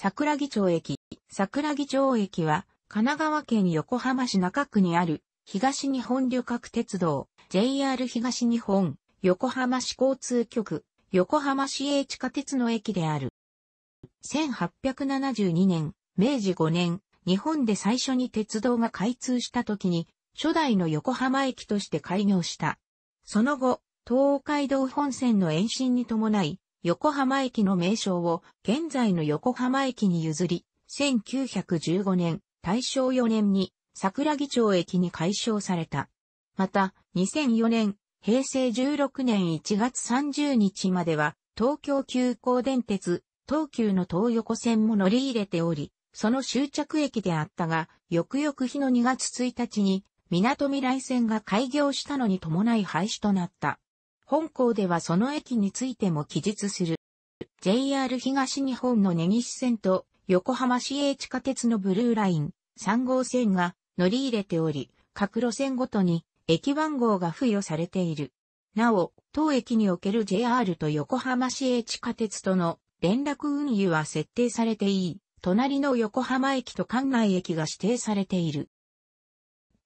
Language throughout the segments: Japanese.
桜木町駅。桜木町駅は、神奈川県横浜市中区にある、東日本旅客鉄道、JR 東日本、横浜市交通局、横浜市営地下鉄の駅である。1872年、明治5年、日本で最初に鉄道が開通した時に、初代の横浜駅として開業した。その後、東海道本線の延伸に伴い、横浜駅の名称を現在の横浜駅に譲り、1915年、大正4年に桜木町駅に改称された。また、2004年、平成16年1月30日までは、東京急行電鉄、東急の東横線も乗り入れており、その終着駅であったが、翌々日の2月1日に、港未来線が開業したのに伴い廃止となった。本校ではその駅についても記述する。JR 東日本の根岸線と横浜市営地下鉄のブルーライン3号線が乗り入れており、各路線ごとに駅番号が付与されている。なお、当駅における JR と横浜市営地下鉄との連絡運輸は設定されていい。隣の横浜駅と関内駅が指定されている。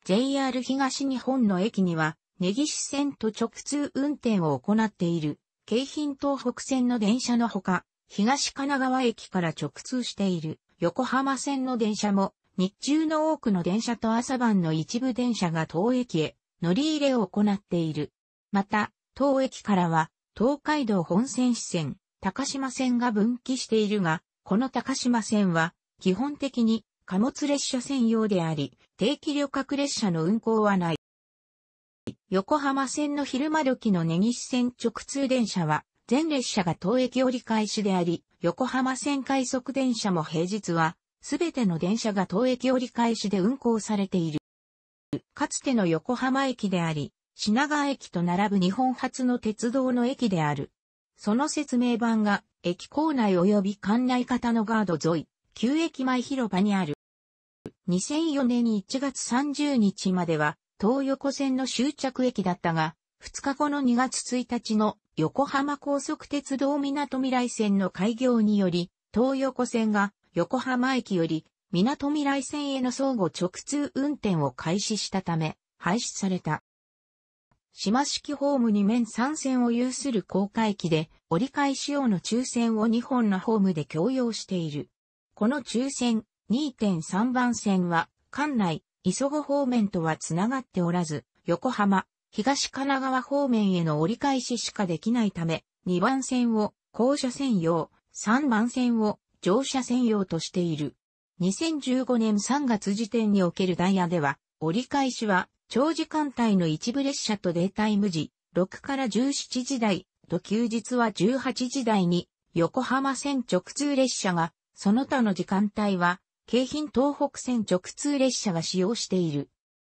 JR 東日本の駅には根岸線と直通運転を行っている、京浜東北線の電車のほか、東神奈川駅から直通している横浜線の電車も、日中の多くの電車と朝晩の一部電車が当駅へ乗り入れを行っている。また、当駅からは、東海道本線支線、高島線が分岐しているが、この高島線は、基本的に貨物列車専用であり、定期旅客列車の運行はない。横浜線の昼間時の根岸線直通電車は、全列車が当駅折り返しであり、横浜線快速電車も平日は、すべての電車が当駅折り返しで運行されている。かつての横浜駅であり、品川駅と並ぶ日本初の鉄道の駅である。その説明板が、駅構内及び館内型のガード沿い、旧駅前広場にある。2004年1月30日までは、東横線の終着駅だったが、2日後の2月1日の横浜高速鉄道港未来線の開業により、東横線が横浜駅より港未来線への相互直通運転を開始したため、廃止された。島式ホームに面3線を有する高架駅で、折り返し用の抽選を2本のホームで共用している。この抽選2.3番線は、館内、磯子方面とはつながっておらず、横浜、東神奈川方面への折り返ししかできないため、2番線を降車専用、3番線を乗車専用としている。2015年3月時点におけるダイヤでは、折り返しは長時間帯の一部列車とデータイム時、6から17時台と休日は18時台に横浜線直通列車が、その他の時間帯は京浜東北線直通列車が使用している。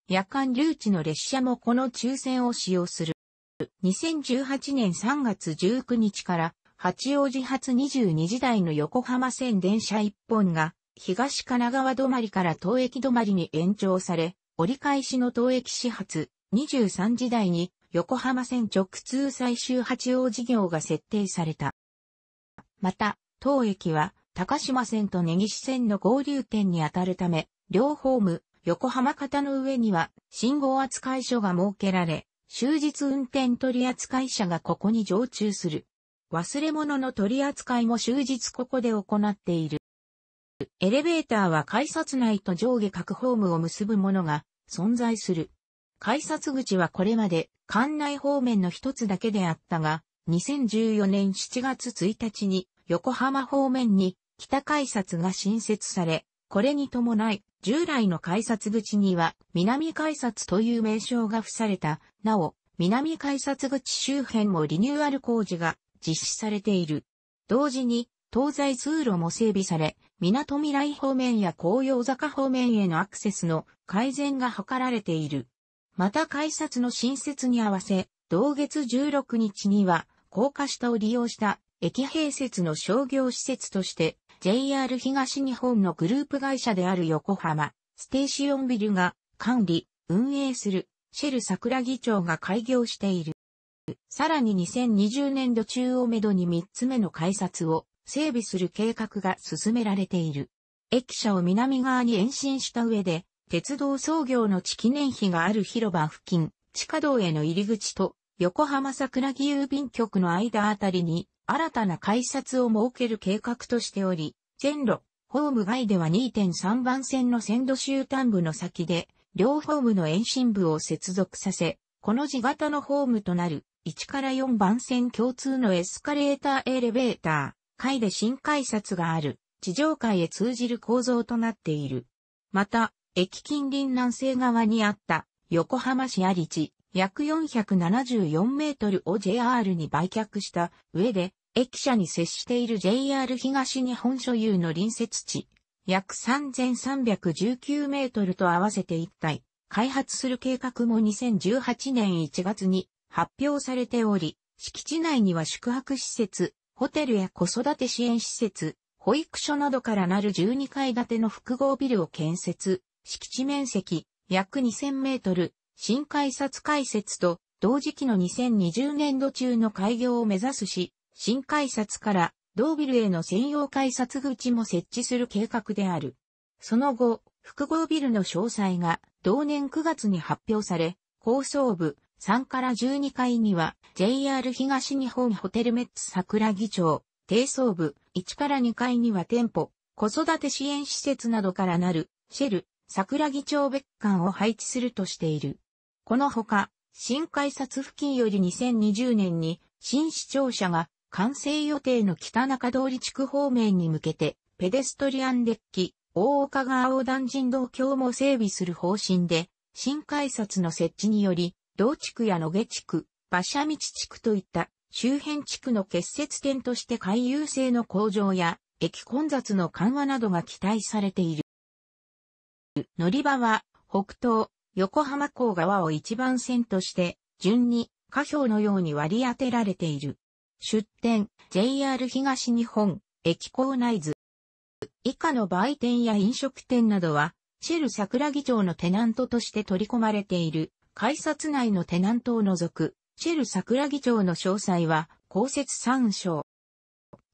夜間留置の列車もこの抽選を使用する。2018年3月19日から八王子発22時台の横浜線電車1本が東神奈川止まりから東駅止まりに延長され、折り返しの東駅始発23時台に横浜線直通最終八王子業が設定された。また、当駅は高島線と根岸線の合流点にあたるため、両ホーム、横浜方の上には信号扱い所が設けられ、終日運転取扱い者がここに常駐する。忘れ物の取扱いも終日ここで行っている。エレベーターは改札内と上下各ホームを結ぶものが存在する。改札口はこれまで館内方面の一つだけであったが、2014年7月1日に横浜方面に北改札が新設され、これに伴い、従来の改札口には南改札という名称が付された。なお、南改札口周辺もリニューアル工事が実施されている。同時に、東西通路も整備され、港未来方面や紅葉坂方面へのアクセスの改善が図られている。また改札の新設に合わせ、同月16日には、高架下を利用した駅併設の商業施設として JR 東日本のグループ会社である横浜、ステーシオンビルが管理、運営する、シェル桜木町が開業している。さらに2020年度中をめどに3つ目の改札を整備する計画が進められている。駅舎を南側に延伸した上で、鉄道創業の地記念碑がある広場付近、地下道への入り口と横浜桜木郵便局の間あたりに新たな改札を設ける計画としており、線路、ホーム外では2.3番線の線路終端部の先で、両ホームの延伸部を接続させ、この字型のホームとなる1から4番線共通のエスカレーターエレベーター、階で新改札がある、地上階へ通じる構造となっている。また、駅近隣南西側にあった横浜市有地、約474メートルを JR に売却した上で、駅舎に接している JR 東日本所有の隣接地、約3319メートルと合わせて一体、開発する計画も2018年1月に発表されており、敷地内には宿泊施設、ホテルや子育て支援施設、保育所などからなる12階建ての複合ビルを建設、敷地面積約2000メートル、新改札開設と同時期の2020年度中の開業を目指すし、新改札から同ビルへの専用改札口も設置する計画である。その後、複合ビルの詳細が同年9月に発表され、高層部3から12階には JR 東日本ホテルメッツ桜木町、低層部1から2階には店舗、子育て支援施設などからなるシェル、桜木町別館を配置するとしている。このほか、新改札付近より2020年に新市庁舎が完成予定の北中通り地区方面に向けてペデストリアンデッキ、大岡川横断人道橋も整備する方針で、新改札の設置により、同地区や野毛地区、馬車道地区といった周辺地区の結節点として回遊性の向上や駅混雑の緩和などが期待されている。乗り場は、北東、横浜港側を一番線として、順に、下表のように割り当てられている。出店、JR 東日本、駅構内図。以下の売店や飲食店などは、シェル桜木町のテナントとして取り込まれている、改札内のテナントを除く、シェル桜木町の詳細は、公設参照。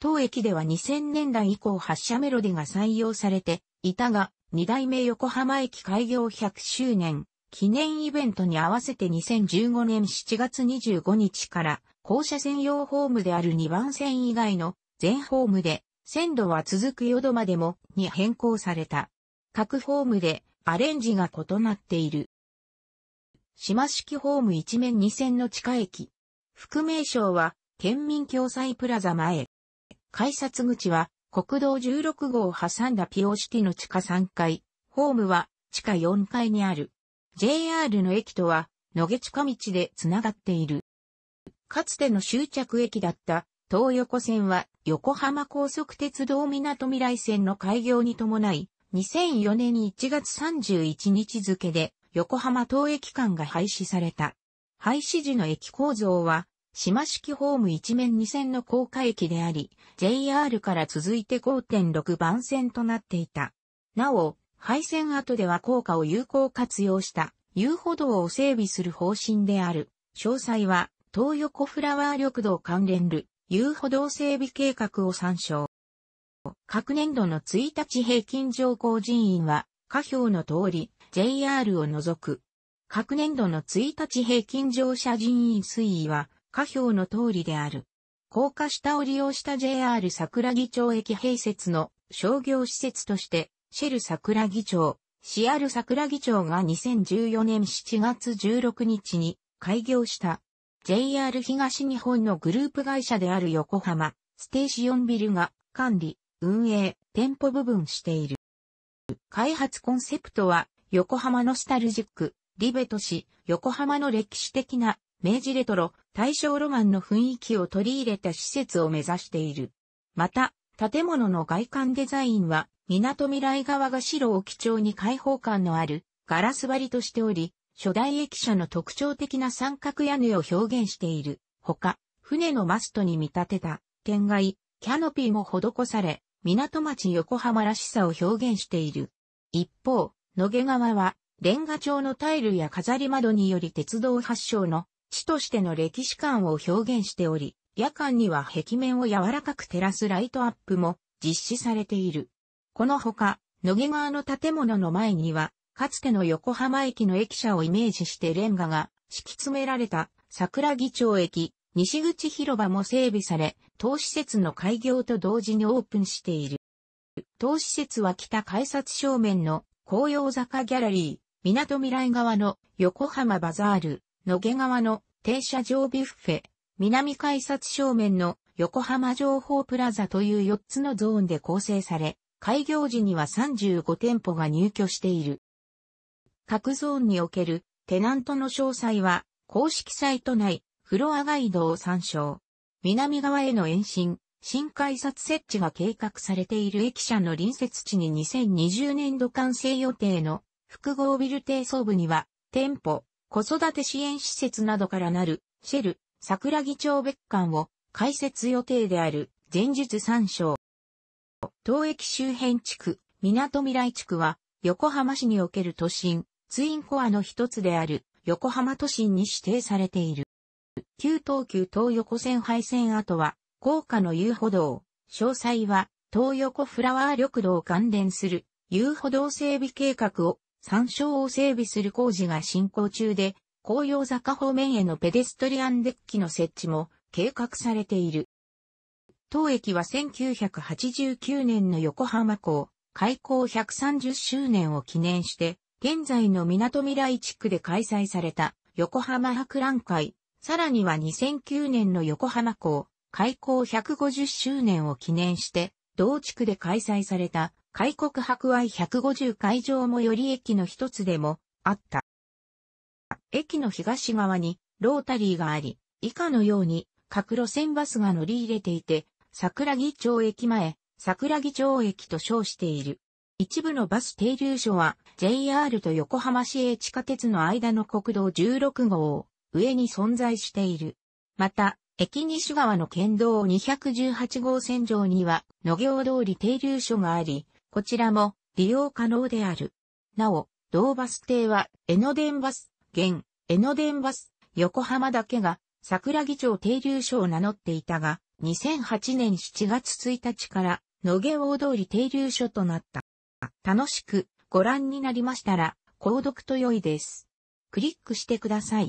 当駅では2000年代以降発車メロディが採用されていたが、2代目横浜駅開業100周年記念イベントに合わせて2015年7月25日から校舎専用ホームである2番線以外の全ホームで線路は続く淀までもに変更された。各ホームでアレンジが異なっている。島式ホーム一面二線の地下駅。副名称は県民共済プラザ前。改札口は国道16号を挟んだピオシティの地下3階、ホームは地下4階にある。JR の駅とは、野毛近道でつながっている。かつての終着駅だった東横線は横浜高速鉄道港未来線の開業に伴い、2004年1月31日付で横浜東駅間が廃止された。廃止時の駅構造は島式ホーム一面二線の高架駅であり、JR から続いて5.6番線となっていた。なお、廃線後では高架を有効活用した遊歩道を整備する方針である。詳細は、東横フラワー緑道関連る遊歩道整備計画を参照。各年度の1日平均乗降人員は、下表の通り、JR を除く。各年度の1日平均乗車人員推移は、下表の通りである。高架下を利用した JR 桜木町駅併設の商業施設として、シェル桜木町、シアル桜木町が2014年7月16日に開業した JR 東日本のグループ会社である横浜ステーシオンビルが管理、運営、店舗部分している。開発コンセプトは横浜ノスタルジック、リベト市、横浜の歴史的な明治レトロ、大正ロマンの雰囲気を取り入れた施設を目指している。また、建物の外観デザインは、港未来側が白を基調に開放感のあるガラス張りとしており、初代駅舎の特徴的な三角屋根を表現している。ほか、船のマストに見立てた、天外、キャノピーも施され、港町横浜らしさを表現している。一方、野毛川は、レンガ調のタイルや飾り窓により鉄道発祥の地としての歴史観を表現しており、夜間には壁面を柔らかく照らすライトアップも実施されている。このほか、野毛川の建物の前には、かつての横浜駅の駅舎をイメージしてレンガが敷き詰められた桜木町駅、西口広場も整備され、当施設の開業と同時にオープンしている。当施設は北改札正面の紅葉坂ギャラリー、港未来側の横浜バザール、野毛川の停車場ビュッフェ、南改札正面の横浜情報プラザという4つのゾーンで構成され、開業時には35店舗が入居している。各ゾーンにおけるテナントの詳細は公式サイト内フロアガイドを参照。南側への延伸、新改札設置が計画されている駅舎の隣接地に2020年度完成予定の複合ビル低層部には店舗、子育て支援施設などからなる、シェル、桜木町別館を開設予定である、前述参照。東駅周辺地区、港未来地区は、横浜市における都心、ツインコアの一つである、横浜都心に指定されている。旧東急東横線廃線跡は、高架の遊歩道。詳細は、東横フラワー緑道関連する、遊歩道整備計画を山椒を整備する工事が進行中で、紅葉坂方面へのペデストリアンデッキの設置も計画されている。当駅は1989年の横浜港開港130周年を記念して、現在の港未来地区で開催された横浜博覧会、さらには2009年の横浜港開港150周年を記念して、同地区で開催された開国博愛150会場もより駅の一つでもあった。駅の東側にロータリーがあり、以下のように各路線バスが乗り入れていて、桜木町駅前、桜木町駅と称している。一部のバス停留所は JR と横浜市営地下鉄の間の国道16号を上に存在している。また、駅西側の県道218号線上には野行通り停留所があり、こちらも利用可能である。なお、同バス停は、江ノ電バス、現、江ノ電バス、横浜だけが、桜木町停留所を名乗っていたが、2008年7月1日から、野毛大通り停留所となった。楽しくご覧になりましたら、購読と良いです。クリックしてください。